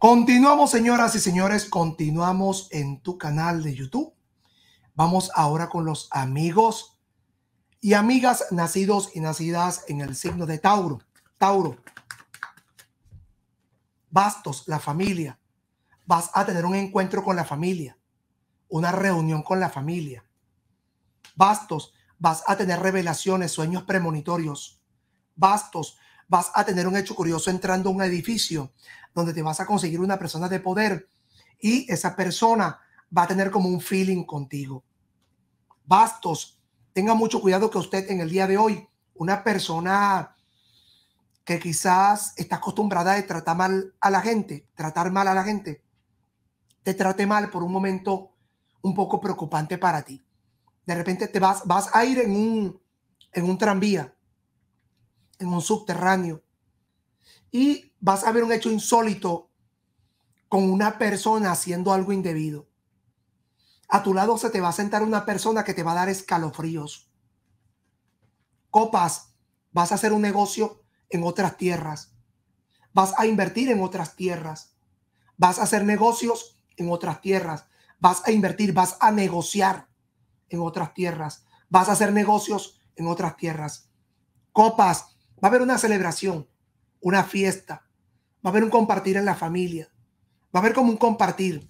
Continuamos, señoras y señores, continuamos en tu canal de YouTube. Vamos ahora con los amigos y amigas nacidos y nacidas en el signo de Tauro. Tauro, bastos, la familia. Vas a tener un encuentro con la familia, una reunión con la familia. Bastos, vas a tener revelaciones, sueños premonitorios. Bastos, vas a tener un hecho curioso entrando a un edificio donde te vas a conseguir una persona de poder y esa persona va a tener como un feeling contigo. Bastos, tenga mucho cuidado que usted en el día de hoy, una persona que quizás está acostumbrada de tratar mal a la gente, tratar mal a la gente, te trate mal por un momento un poco preocupante para ti. De repente te vas, vas a ir en un, en un tranvía en un subterráneo. Y vas a ver un hecho insólito con una persona haciendo algo indebido. A tu lado se te va a sentar una persona que te va a dar escalofríos. Copas, vas a hacer un negocio en otras tierras. Vas a invertir en otras tierras. Vas a hacer negocios en otras tierras. Vas a invertir, vas a negociar en otras tierras. Vas a hacer negocios en otras tierras. Copas, Va a haber una celebración, una fiesta, va a haber un compartir en la familia, va a haber como un compartir.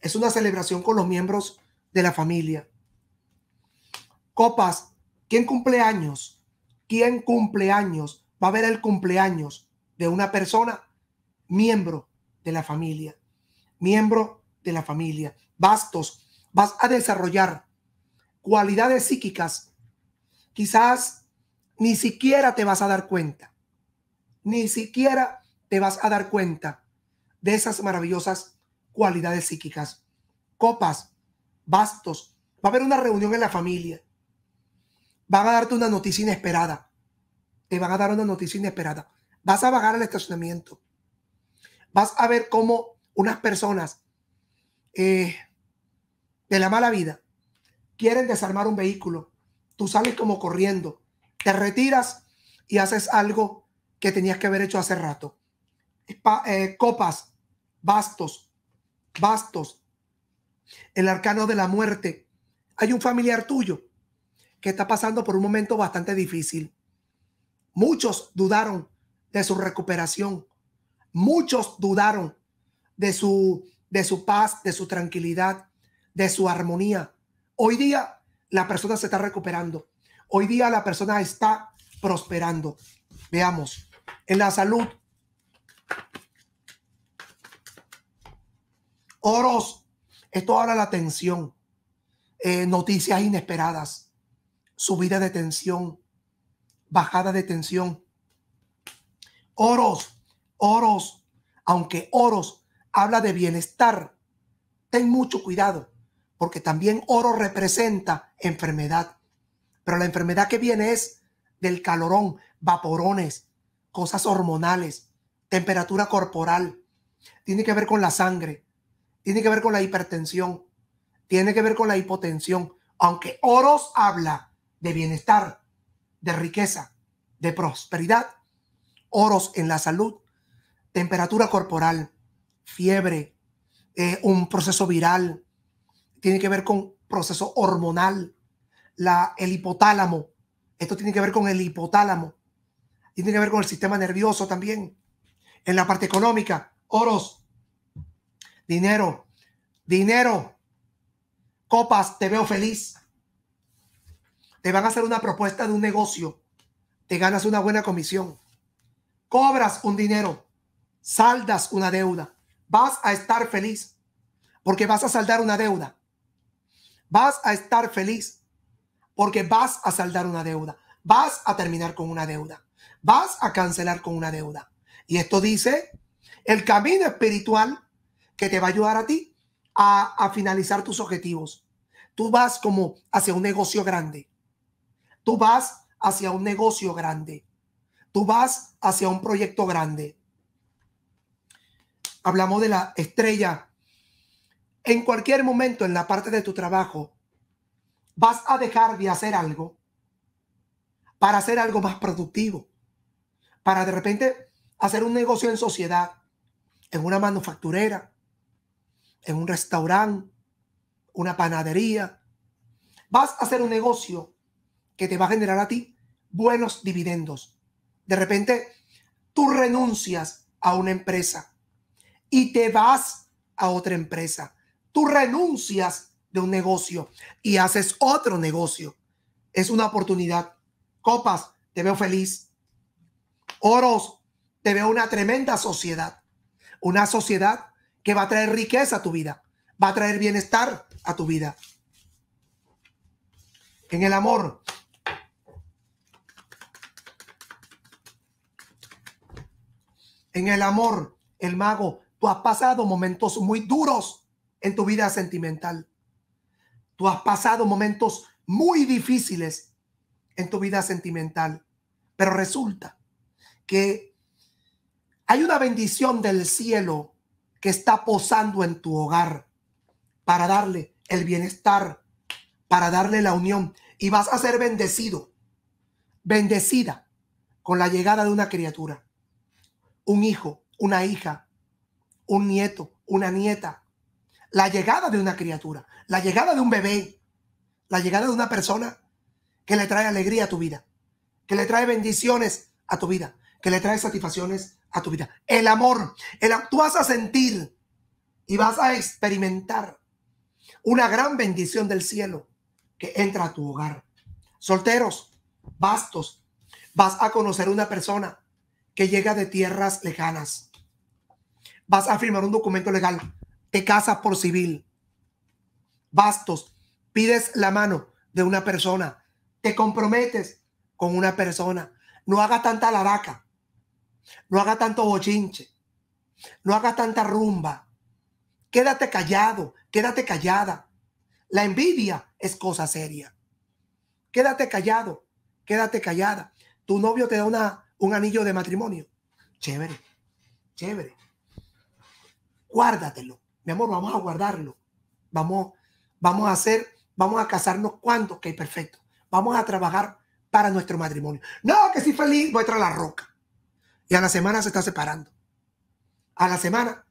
Es una celebración con los miembros de la familia. Copas, ¿quién cumple años? ¿Quién cumple años? Va a haber el cumpleaños de una persona, miembro de la familia, miembro de la familia. Bastos, vas a desarrollar cualidades psíquicas. Quizás ni siquiera te vas a dar cuenta, ni siquiera te vas a dar cuenta de esas maravillosas cualidades psíquicas. Copas, bastos, va a haber una reunión en la familia, van a darte una noticia inesperada, te van a dar una noticia inesperada, vas a bajar al estacionamiento, vas a ver cómo unas personas eh, de la mala vida quieren desarmar un vehículo, tú sales como corriendo, te retiras y haces algo que tenías que haber hecho hace rato. Eh, copas, bastos, bastos, el arcano de la muerte. Hay un familiar tuyo que está pasando por un momento bastante difícil. Muchos dudaron de su recuperación. Muchos dudaron de su, de su paz, de su tranquilidad, de su armonía. Hoy día la persona se está recuperando. Hoy día la persona está prosperando. Veamos, en la salud, oros, esto habla la tensión, eh, noticias inesperadas, subida de tensión, bajada de tensión. Oros, oros, aunque oros habla de bienestar, ten mucho cuidado, porque también oro representa enfermedad. Pero la enfermedad que viene es del calorón, vaporones, cosas hormonales, temperatura corporal. Tiene que ver con la sangre, tiene que ver con la hipertensión, tiene que ver con la hipotensión. Aunque Oros habla de bienestar, de riqueza, de prosperidad, Oros en la salud, temperatura corporal, fiebre, eh, un proceso viral, tiene que ver con proceso hormonal, el hipotálamo. Esto tiene que ver con el hipotálamo. Tiene que ver con el sistema nervioso también. En la parte económica, oros, dinero, dinero, copas, te veo feliz. Te van a hacer una propuesta de un negocio. Te ganas una buena comisión. Cobras un dinero. Saldas una deuda. Vas a estar feliz porque vas a saldar una deuda. Vas a estar feliz porque vas a saldar una deuda, vas a terminar con una deuda, vas a cancelar con una deuda. Y esto dice el camino espiritual que te va a ayudar a ti a, finalizar tus objetivos. Tú vas como hacia un negocio grande. Tú vas hacia un negocio grande. Tú vas hacia un proyecto grande. Hablamos de la estrella. En cualquier momento en la parte de tu trabajo, vas a dejar de hacer algo para hacer algo más productivo, para de repente hacer un negocio en sociedad, en una manufacturera, en un restaurante, una panadería. Vas a hacer un negocio que te va a generar a ti buenos dividendos. De repente, tú renuncias a una empresa y te vas a otra empresa. Tú renuncias de un negocio y haces otro negocio. Es una oportunidad. Copas, te veo feliz. Oros, te veo una tremenda sociedad. Una sociedad que va a traer riqueza a tu vida, va a traer bienestar a tu vida. En el amor. En el amor, el mago, tú has pasado momentos muy duros en tu vida sentimental. Tú has pasado momentos muy difíciles en tu vida sentimental, pero resulta que hay una bendición del cielo que está posando en tu hogar para darle el bienestar, para darle la unión. Y vas a ser bendecido, bendecida con la llegada de una criatura, un hijo, una hija, un nieto, una nieta, la llegada de una criatura, la llegada de un bebé, la llegada de una persona que le trae alegría a tu vida, que le trae bendiciones a tu vida, que le trae satisfacciones a tu vida. El amor, el, tú vas a sentir y vas a experimentar una gran bendición del cielo que entra a tu hogar. Solteros, bastos, vas a conocer una persona que llega de tierras lejanas. Vas a firmar un documento legal te casas por civil. Bastos, pides la mano de una persona, te comprometes con una persona. No haga tanta laraca, no haga tanto bochinche, no haga tanta rumba. Quédate callado, quédate callada. La envidia es cosa seria. Quédate callado, quédate callada. Tu novio te da una, un anillo de matrimonio. Chévere, chévere. Guárdatelo mi amor, vamos a guardarlo. Vamos, vamos a hacer, vamos a casarnos cuando, hay perfecto. Vamos a trabajar para nuestro matrimonio. No, que si feliz, voy a la roca. Y a la semana se está separando. A la semana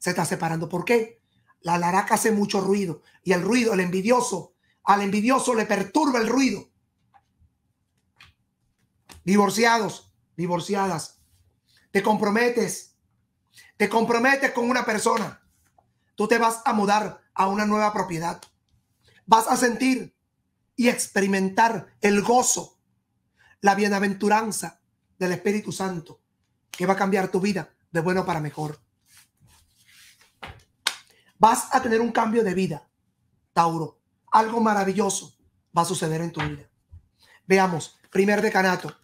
se está separando. ¿Por qué? La laraca hace mucho ruido. Y el ruido, el envidioso, al envidioso le perturba el ruido. Divorciados, divorciadas. Te comprometes. Te comprometes con una persona tú te vas a mudar a una nueva propiedad. Vas a sentir y experimentar el gozo, la bienaventuranza del Espíritu Santo, que va a cambiar tu vida de bueno para mejor. Vas a tener un cambio de vida, Tauro. Algo maravilloso va a suceder en tu vida. Veamos, primer decanato.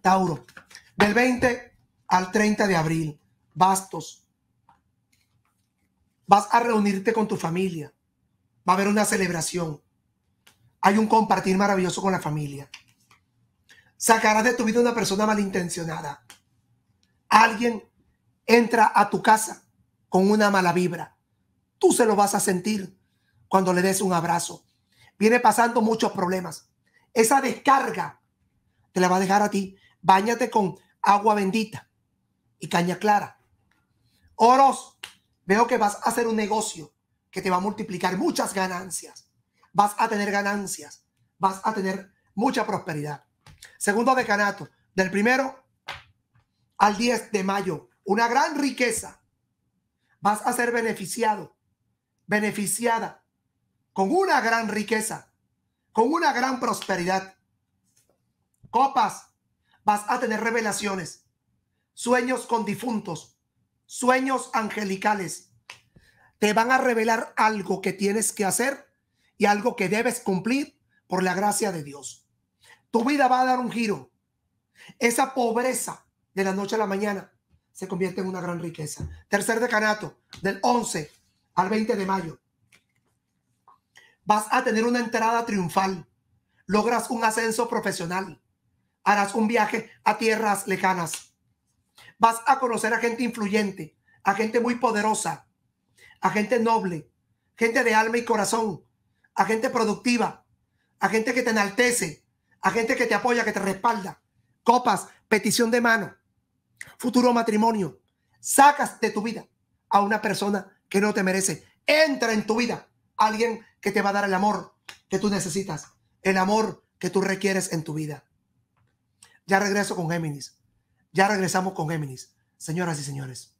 Tauro, del 20 al 30 de abril, bastos, vas a reunirte con tu familia, va a haber una celebración, hay un compartir maravilloso con la familia. Sacarás de tu vida una persona malintencionada. Alguien entra a tu casa con una mala vibra. Tú se lo vas a sentir cuando le des un abrazo. Viene pasando muchos problemas. Esa descarga te la va a dejar a ti. Báñate con agua bendita y caña clara. Oros, Veo que vas a hacer un negocio que te va a multiplicar muchas ganancias. Vas a tener ganancias. Vas a tener mucha prosperidad. Segundo decanato, del primero al 10 de mayo, una gran riqueza. Vas a ser beneficiado, beneficiada con una gran riqueza, con una gran prosperidad. Copas, vas a tener revelaciones, sueños con difuntos, sueños angelicales. Te van a revelar algo que tienes que hacer y algo que debes cumplir por la gracia de Dios. Tu vida va a dar un giro. Esa pobreza de la noche a la mañana se convierte en una gran riqueza. Tercer decanato, del 11 al 20 de mayo. Vas a tener una entrada triunfal. Logras un ascenso profesional. Harás un viaje a tierras lejanas vas a conocer a gente influyente, a gente muy poderosa, a gente noble, gente de alma y corazón, a gente productiva, a gente que te enaltece, a gente que te apoya, que te respalda. Copas, petición de mano, futuro matrimonio. Sacas de tu vida a una persona que no te merece. Entra en tu vida alguien que te va a dar el amor que tú necesitas, el amor que tú requieres en tu vida. Ya regreso con Géminis. Ya regresamos con Géminis. Señoras y señores.